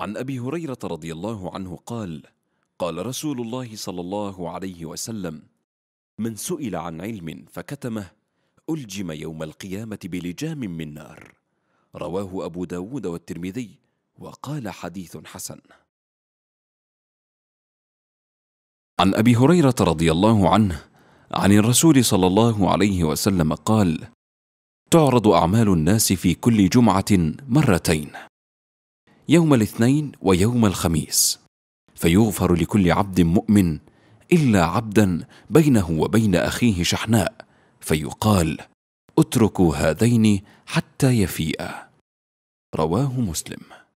عن ابي هريره رضي الله عنه قال قال رسول الله صلى الله عليه وسلم من سئل عن علم فكتمه الجم يوم القيامه بلجام من نار رواه ابو داود والترمذي وقال حديث حسن عن ابي هريره رضي الله عنه عن الرسول صلى الله عليه وسلم قال تعرض اعمال الناس في كل جمعه مرتين يوم الاثنين ويوم الخميس فيغفر لكل عبد مؤمن الا عبدا بينه وبين اخيه شحناء فيقال اتركوا هذين حتى يفيئا رواه مسلم